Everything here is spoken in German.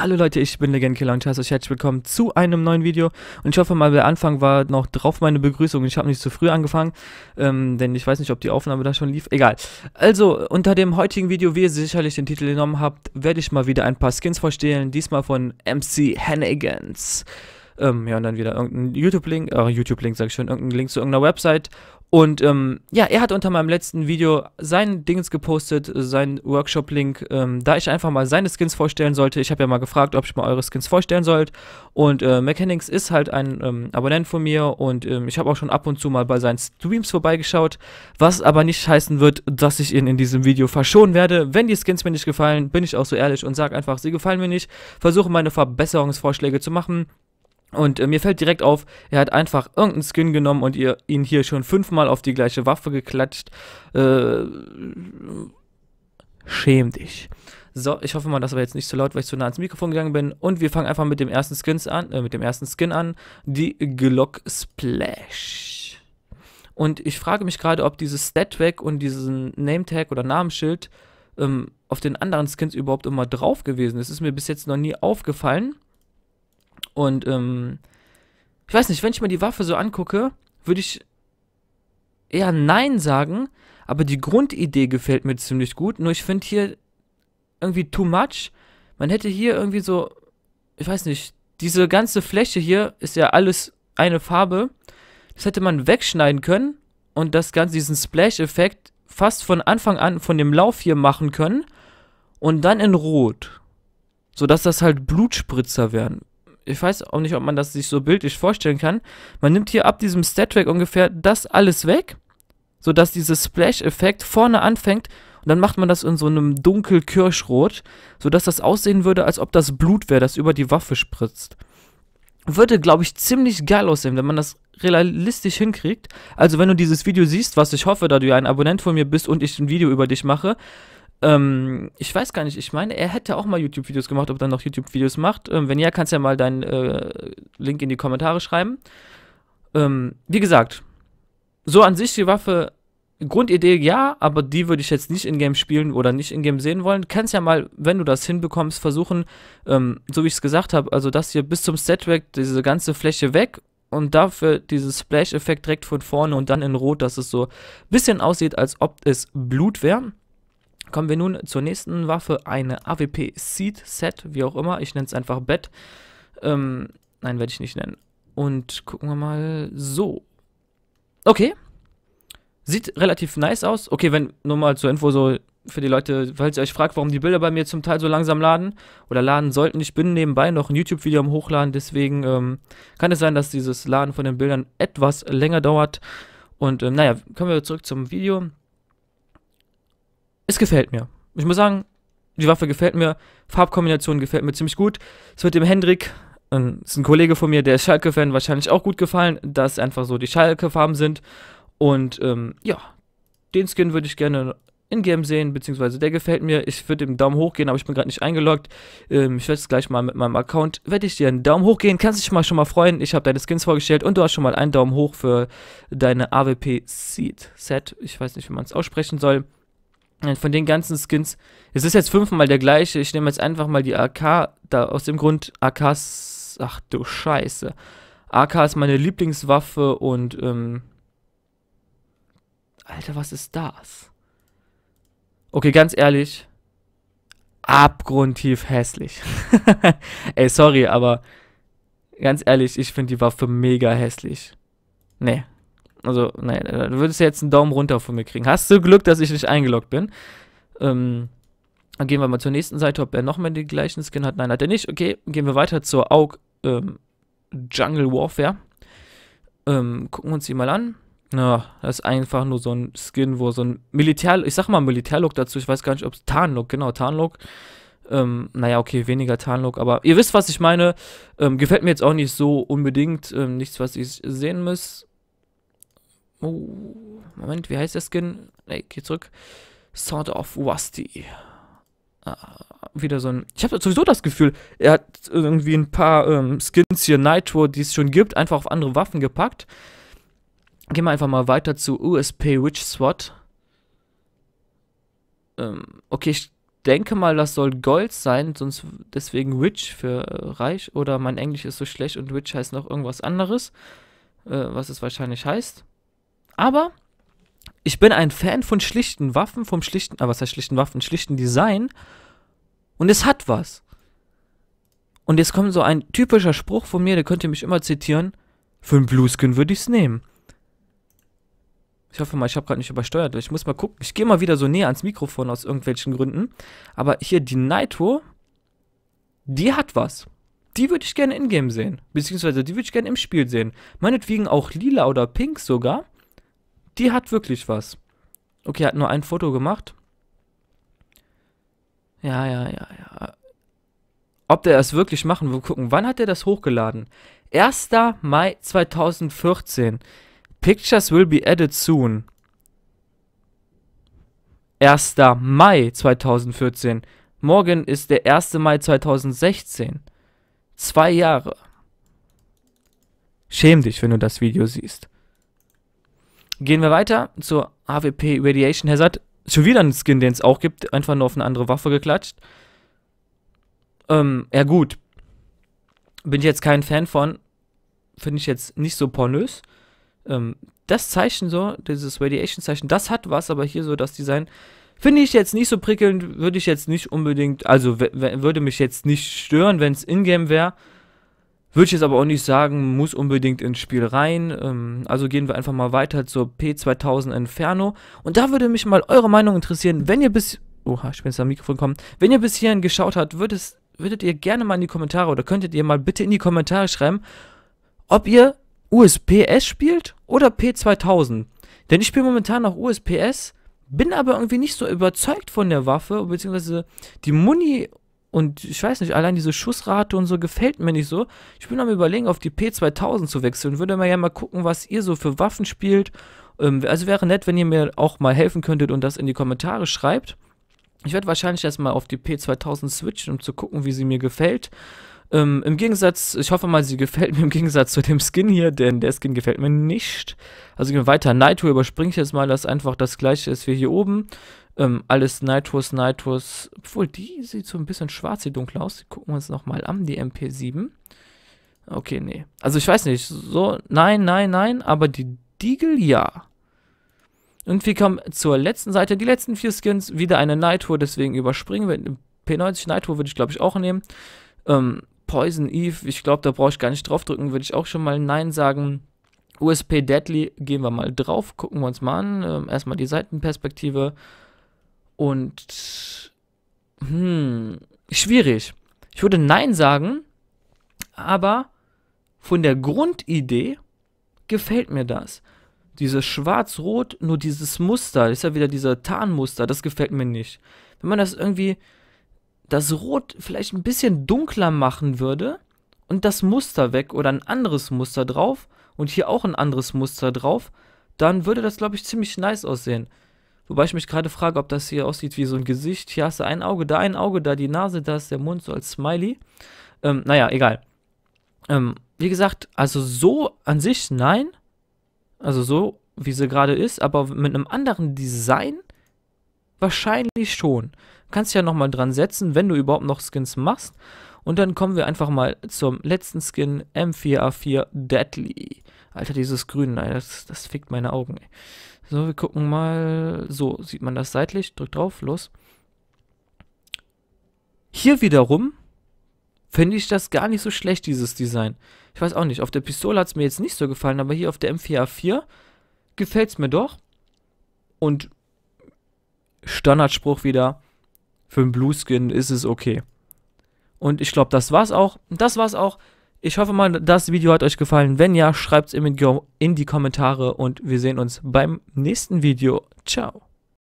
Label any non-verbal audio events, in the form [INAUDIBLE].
Hallo Leute, ich bin Legendkiller und heiße euch herzlich willkommen zu einem neuen Video. Und ich hoffe mal, der Anfang war noch drauf meine Begrüßung. Ich habe nicht zu früh angefangen, ähm, denn ich weiß nicht, ob die Aufnahme da schon lief. Egal. Also, unter dem heutigen Video, wie ihr sicherlich den Titel genommen habt, werde ich mal wieder ein paar Skins vorstellen. Diesmal von MC Hannigans. Ähm, ja, und dann wieder irgendein YouTube-Link, äh, YouTube-Link sag ich schon, irgendein Link zu irgendeiner Website und ähm, ja, er hat unter meinem letzten Video sein Dings gepostet, seinen Workshop-Link, ähm, da ich einfach mal seine Skins vorstellen sollte. Ich habe ja mal gefragt, ob ich mal eure Skins vorstellen sollt. Und äh, Mechanics ist halt ein ähm, Abonnent von mir und ähm, ich habe auch schon ab und zu mal bei seinen Streams vorbeigeschaut. Was aber nicht heißen wird, dass ich ihn in diesem Video verschonen werde. Wenn die Skins mir nicht gefallen, bin ich auch so ehrlich und sage einfach, sie gefallen mir nicht. Versuche meine Verbesserungsvorschläge zu machen. Und äh, mir fällt direkt auf, er hat einfach irgendeinen Skin genommen und ihr, ihn hier schon fünfmal auf die gleiche Waffe geklatscht. Äh, schäm dich. So, ich hoffe mal, das war jetzt nicht zu laut, weil ich zu nah ans Mikrofon gegangen bin. Und wir fangen einfach mit dem ersten Skins an, äh, mit dem ersten Skin an, die Glock Splash. Und ich frage mich gerade, ob dieses Stat-Tag und diesen Name-Tag oder Namensschild ähm, auf den anderen Skins überhaupt immer drauf gewesen ist. Ist mir bis jetzt noch nie aufgefallen. Und ähm, ich weiß nicht, wenn ich mir die Waffe so angucke, würde ich eher Nein sagen, aber die Grundidee gefällt mir ziemlich gut. Nur ich finde hier irgendwie too much. Man hätte hier irgendwie so, ich weiß nicht, diese ganze Fläche hier ist ja alles eine Farbe. Das hätte man wegschneiden können und das Ganze, diesen Splash-Effekt fast von Anfang an von dem Lauf hier machen können und dann in Rot. Sodass das halt Blutspritzer werden ich weiß auch nicht, ob man das sich so bildlich vorstellen kann. Man nimmt hier ab diesem Stat-Track ungefähr das alles weg, sodass dieses Splash-Effekt vorne anfängt und dann macht man das in so einem dunkel Kirschrot, sodass das aussehen würde, als ob das Blut wäre, das über die Waffe spritzt. Würde, glaube ich, ziemlich geil aussehen, wenn man das realistisch hinkriegt. Also wenn du dieses Video siehst, was ich hoffe, da du ja ein Abonnent von mir bist und ich ein Video über dich mache, ähm, ich weiß gar nicht, ich meine, er hätte auch mal YouTube-Videos gemacht, ob er noch YouTube-Videos macht. Ähm, wenn ja, kannst du ja mal deinen äh, Link in die Kommentare schreiben. Ähm, wie gesagt, so an sich die Waffe, Grundidee ja, aber die würde ich jetzt nicht in-game spielen oder nicht in-game sehen wollen. Kannst ja mal, wenn du das hinbekommst, versuchen, ähm, so wie ich es gesagt habe, also das hier bis zum set Setrack, diese ganze Fläche weg und dafür dieses Splash-Effekt direkt von vorne und dann in Rot, dass es so ein bisschen aussieht, als ob es Blut wäre. Kommen wir nun zur nächsten Waffe, eine AWP Seed Set, wie auch immer. Ich nenne es einfach Bett. Ähm, nein, werde ich nicht nennen. Und gucken wir mal so. Okay. Sieht relativ nice aus. Okay, wenn, nur mal zur Info so für die Leute, falls ihr euch fragt, warum die Bilder bei mir zum Teil so langsam laden oder laden sollten. Ich bin nebenbei noch ein YouTube-Video am Hochladen, deswegen ähm, kann es sein, dass dieses Laden von den Bildern etwas länger dauert. Und ähm, naja, kommen wir zurück zum Video es gefällt mir. Ich muss sagen, die Waffe gefällt mir, Farbkombination gefällt mir ziemlich gut. Es wird dem Hendrik, das ähm, ist ein Kollege von mir, der ist Schalke-Fan, wahrscheinlich auch gut gefallen, dass einfach so die Schalke-Farben sind. Und ähm, ja, den Skin würde ich gerne in Game sehen, beziehungsweise der gefällt mir. Ich würde dem Daumen hoch gehen, aber ich bin gerade nicht eingeloggt. Ähm, ich werde es gleich mal mit meinem Account, werde ich dir einen Daumen hoch gehen. Kannst dich mal schon mal freuen. Ich habe deine Skins vorgestellt und du hast schon mal einen Daumen hoch für deine AWP Seed Set. Ich weiß nicht, wie man es aussprechen soll. Äh, von den ganzen Skins, es ist jetzt fünfmal der gleiche, ich nehme jetzt einfach mal die AK, da aus dem Grund, AKs, ach du Scheiße, AK ist meine Lieblingswaffe und, ähm, Alter, was ist das? Okay, ganz ehrlich, abgrundtief hässlich. [LAUGHS] Ey, sorry, aber ganz ehrlich, ich finde die Waffe mega hässlich. Nee, also, nein, äh, du würdest jetzt einen Daumen runter von mir kriegen. Hast du Glück, dass ich nicht eingeloggt bin? Ähm, dann gehen wir mal zur nächsten Seite, ob er nochmal den gleichen Skin hat. Nein, hat er nicht. Okay, gehen wir weiter zur AUG ähm, Jungle Warfare. Ähm, gucken wir uns die mal an. Ja, das ist einfach nur so ein Skin, wo so ein Militär, ich sag mal Militärlook dazu, ich weiß gar nicht, ob es Tarnlook, genau, Tarnlook. Ähm, naja, okay, weniger Tarnlook, aber ihr wisst, was ich meine. Ähm, gefällt mir jetzt auch nicht so unbedingt. Ähm, nichts, was ich sehen muss. Oh, Moment, wie heißt der Skin? Ne, geh zurück. Sword of Rusty. Ah, wieder so ein. Ich habe sowieso das Gefühl, er hat irgendwie ein paar ähm, Skins hier, Nitro, die es schon gibt, einfach auf andere Waffen gepackt. Gehen wir einfach mal weiter zu USP Witch SWAT. Ähm, okay, ich denke mal, das soll Gold sein, sonst deswegen Witch für äh, reich. Oder mein Englisch ist so schlecht und Witch heißt noch irgendwas anderes, äh, was es wahrscheinlich heißt. Aber ich bin ein Fan von schlichten Waffen, vom schlichten, ah, was heißt schlichten Waffen, schlichten Design. Und es hat was. Und jetzt kommt so ein typischer Spruch von mir, der könnt ihr mich immer zitieren. Für einen Blueskin würde ich es nehmen. Ich hoffe mal, ich habe gerade nicht übersteuert. Ich muss mal gucken. Ich gehe mal wieder so näher ans Mikrofon aus irgendwelchen Gründen. Aber hier die Naito, die hat was. Die würde ich gerne in-game sehen. Beziehungsweise die würde ich gerne im Spiel sehen. Meinetwegen auch lila oder pink sogar. Die hat wirklich was. Okay, hat nur ein Foto gemacht. Ja, ja, ja, ja. Ob der das wirklich machen will, gucken. Wann hat er das hochgeladen? 1. Mai 2014. Pictures will be added soon. 1. Mai 2014. Morgen ist der 1. Mai 2016. Zwei Jahre. Schäm dich, wenn du das Video siehst. Gehen wir weiter zur HWP Radiation Hazard. Schon wieder ein Skin, den es auch gibt, einfach nur auf eine andere Waffe geklatscht. Ähm, ja gut. Bin ich jetzt kein Fan von. Finde ich jetzt nicht so pornös. Ähm, das Zeichen so, dieses Radiation-Zeichen, das hat was, aber hier so das Design, finde ich jetzt nicht so prickelnd, würde ich jetzt nicht unbedingt, also würde mich jetzt nicht stören, wenn es in-game wäre. Würde ich jetzt aber auch nicht sagen, muss unbedingt ins Spiel rein. Ähm, also gehen wir einfach mal weiter zur P2000 Inferno. Und da würde mich mal eure Meinung interessieren, wenn ihr bis... Oha, ich bin jetzt am Mikrofon gekommen. Wenn ihr bis hierhin geschaut habt, würdet, würdet ihr gerne mal in die Kommentare oder könntet ihr mal bitte in die Kommentare schreiben, ob ihr USPS spielt oder P2000. Denn ich spiele momentan noch USPS, bin aber irgendwie nicht so überzeugt von der Waffe, beziehungsweise die Muni und ich weiß nicht, allein diese Schussrate und so gefällt mir nicht so. Ich bin am überlegen, auf die P2000 zu wechseln. Würde mir ja mal gucken, was ihr so für Waffen spielt. Ähm, also wäre nett, wenn ihr mir auch mal helfen könntet und das in die Kommentare schreibt. Ich werde wahrscheinlich erstmal auf die P2000 switchen, um zu gucken, wie sie mir gefällt. Ähm, Im Gegensatz, ich hoffe mal, sie gefällt mir im Gegensatz zu dem Skin hier, denn der Skin gefällt mir nicht. Also gehen wir weiter. Nitro überspringe ich jetzt mal, dass einfach das gleiche ist wie hier oben. Ähm, alles Nitrous, Nitrous. Obwohl, die sieht so ein bisschen schwarz, die dunkel aus. Die gucken wir uns nochmal an, die MP7. Okay, nee. Also ich weiß nicht, so, nein, nein, nein, aber die Diegel, ja. Und wir kommen zur letzten Seite, die letzten vier Skins, wieder eine Nightwar, deswegen überspringen wir. P90 Nightwar würde ich, glaube ich, auch nehmen. Ähm, Poison Eve, ich glaube, da brauche ich gar nicht draufdrücken, würde ich auch schon mal Nein sagen. USP Deadly, gehen wir mal drauf, gucken wir uns mal an. Ähm, erstmal die Seitenperspektive. Und hm, schwierig. Ich würde Nein sagen, aber von der Grundidee gefällt mir das. Dieses Schwarz-Rot, nur dieses Muster, ist ja wieder dieser Tarnmuster, das gefällt mir nicht. Wenn man das irgendwie, das Rot vielleicht ein bisschen dunkler machen würde und das Muster weg oder ein anderes Muster drauf und hier auch ein anderes Muster drauf, dann würde das, glaube ich, ziemlich nice aussehen. Wobei ich mich gerade frage, ob das hier aussieht wie so ein Gesicht. Hier hast du ein Auge, da ein Auge, da die Nase, da ist der Mund so als Smiley. Ähm, naja, egal. Ähm, wie gesagt, also so an sich nein. Also so, wie sie gerade ist, aber mit einem anderen Design wahrscheinlich schon. Kannst ja nochmal dran setzen, wenn du überhaupt noch Skins machst. Und dann kommen wir einfach mal zum letzten Skin, M4A4 Deadly. Alter, dieses Grün, das, das fickt meine Augen. Ey. So, wir gucken mal. So, sieht man das seitlich? Drückt drauf, los. Hier wiederum finde ich das gar nicht so schlecht, dieses Design. Ich weiß auch nicht, auf der Pistole hat es mir jetzt nicht so gefallen, aber hier auf der M4A4 gefällt es mir doch. Und Standardspruch wieder, für einen Blueskin ist es okay. Und ich glaube, das war's auch. Das war's auch. Ich hoffe mal, das Video hat euch gefallen. Wenn ja, schreibt's in die Kommentare und wir sehen uns beim nächsten Video. Ciao.